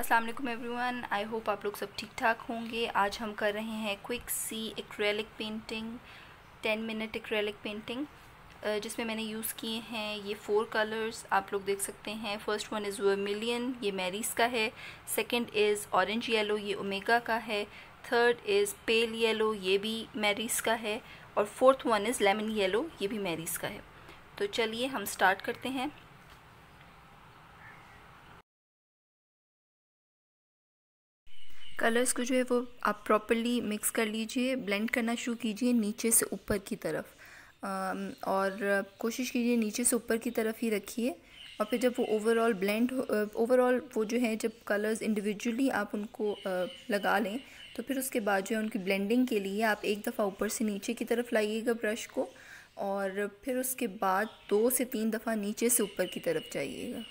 अस्सलाम वालेकुम everyone I hope आप लोग सब ठीक ठाक होंगे आज हम कर रहे हैं quick sea acrylic painting ten minute acrylic painting जिसमें मैंने यूज़ किए हैं ये फोर कलर्स आप लोग देख सकते हैं फर्स्ट वन इज़ वर्मिलियन ये मैरीज का है सेकंड इज़ ऑरेंज येलो ये ओमेगा का है थर्ड इज़ पेल येलो ये भी मैरीज का है और fourth one is lemon yellow ये भी मैरीज का है तो चलिए हम स्टार्ट करते हैं कलर्स को जो है वो आप प्रॉपरली मिक्स कर लीजिए ब्लेंड करना शुरू कीजिए नीचे से ऊपर की तरफ और कोशिश कीजिए नीचे से ऊपर की तरफ ही रखिए और फिर जब वो ओवरऑल ब्लेंड ओवरऑल वो जो है जब कलर्स इंडिविजुअली आप उनको लगा लें तो फिर उसके बाद जो है उनकी ब्लेंडिंग के लिए आप एक दफ़ा ऊपर से नीचे की तरफ लाइएगा ब्रश को और फिर उसके बाद दो से तीन दफ़ा नीचे से ऊपर की तरफ जाइएगा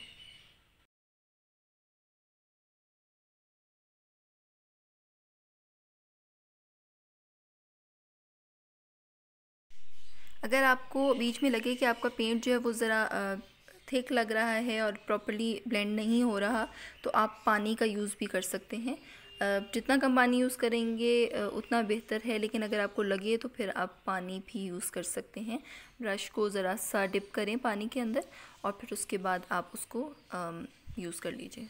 अगर आपको बीच में लगे कि आपका पेंट जो है वो ज़रा थिक लग रहा है और प्रॉपरली ब्लेंड नहीं हो रहा तो आप पानी का यूज़ भी कर सकते हैं जितना कम पानी यूज़ करेंगे उतना बेहतर है लेकिन अगर आपको लगे तो फिर आप पानी भी यूज़ कर सकते हैं ब्रश को ज़रा सा डिप करें पानी के अंदर और फिर उसके बाद आप उसको यूज़ कर लीजिए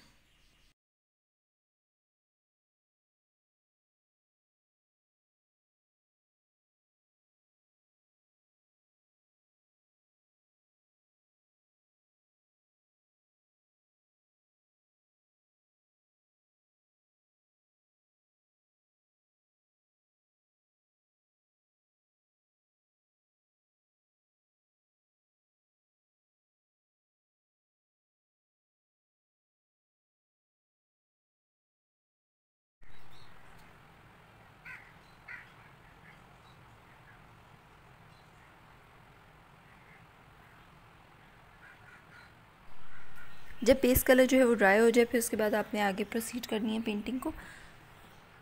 जब पेस्ट कलर जो है वो ड्राई हो जाए फिर उसके बाद आपने आगे प्रोसीड करनी है पेंटिंग को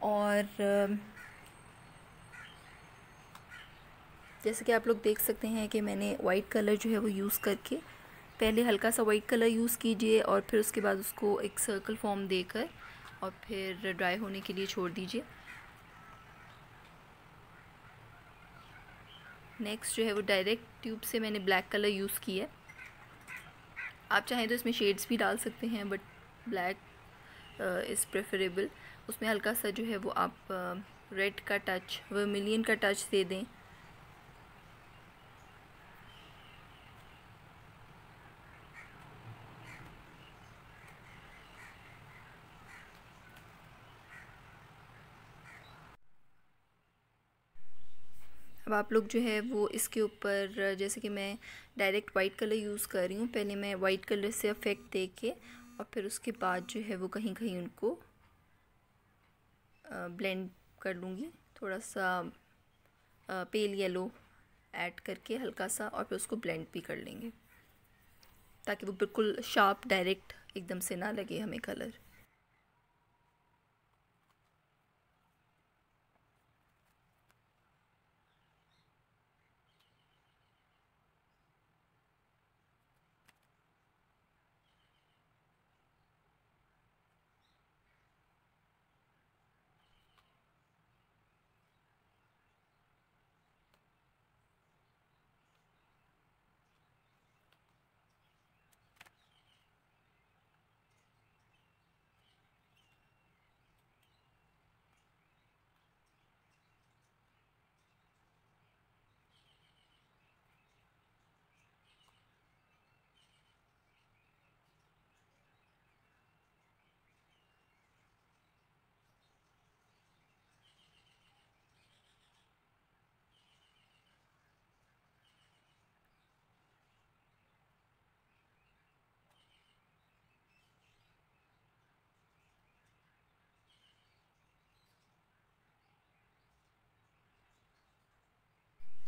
और जैसे कि आप लोग देख सकते हैं कि मैंने वाइट कलर जो है वो यूज़ करके पहले हल्का सा वाइट कलर यूज़ कीजिए और फिर उसके बाद उसको एक सर्कल फॉर्म देकर और फिर ड्राई होने के लिए छोड़ दीजिए नेक्स्ट जो है वो डायरेक्ट ट्यूब से मैंने ब्लैक कलर यूज़ किया है आप चाहें तो इसमें शेड्स भी डाल सकते हैं बट ब्लैक इज़ प्रेफरेबल उसमें हल्का सा जो है वो आप रेड uh, का टच वर्मिलियन का टच दे दें अब आप लोग जो है वो इसके ऊपर जैसे कि मैं डायरेक्ट वाइट कलर यूज़ कर रही हूँ पहले मैं वाइट कलर से अफेक्ट दे के और फिर उसके बाद जो है वो कहीं कहीं उनको ब्लेंड कर लूँगी थोड़ा सा पेल येलो ऐड करके हल्का सा और फिर उसको ब्लेंड भी कर लेंगे ताकि वो बिल्कुल शार्प डायरेक्ट एकदम से ना लगे हमें कलर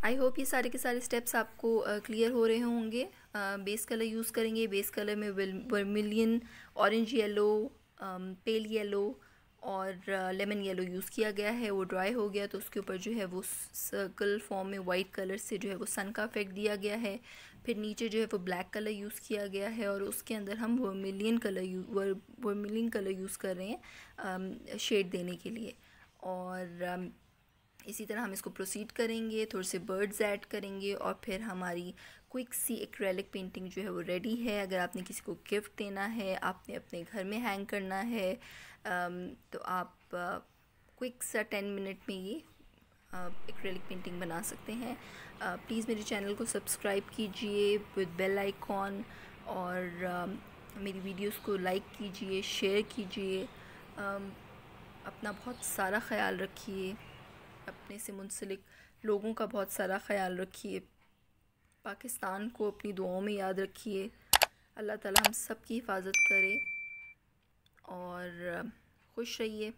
आई होप ये सारे के सारे स्टेप्स आपको क्लियर हो रहे होंगे बेस कलर यूज़ करेंगे बेस कलर में vermilion orange yellow pale yellow और लेमन येलो यूज़ किया गया है वो ड्राई हो गया तो उसके ऊपर जो है वो सर्कल फॉर्म में वाइट कलर से जो है वो सन का इफेक्ट दिया गया है फिर नीचे जो है वो ब्लैक कलर यूज़ किया गया है और उसके अंदर हम vermilion colour you vermilion colour use कर रहे हैं शेड देने के लिए और इसी तरह हम इसको प्रोसीड करेंगे थोड़े से बर्ड्स ऐड करेंगे और फिर हमारी क्विक सी एक्रेलिक पेंटिंग जो है वो रेडी है अगर आपने किसी को गिफ्ट देना है आपने अपने घर में हैंग करना है तो आप क्विक सा टेन मिनट में ये एक्रेलिक पेंटिंग बना सकते हैं प्लीज़ मेरे चैनल को सब्सक्राइब कीजिए विद बेल आइकॉन और मेरी वीडियोस को लाइक कीजिए शेयर कीजिए अपना बहुत सारा ख्याल रखिए अपने से मुंसलिक लोगों का बहुत सारा ख्याल रखिए पाकिस्तान को अपनी दुआओं में याद रखिए अल्लाह ताला हम सब की हिफाजत करे और खुश रहिए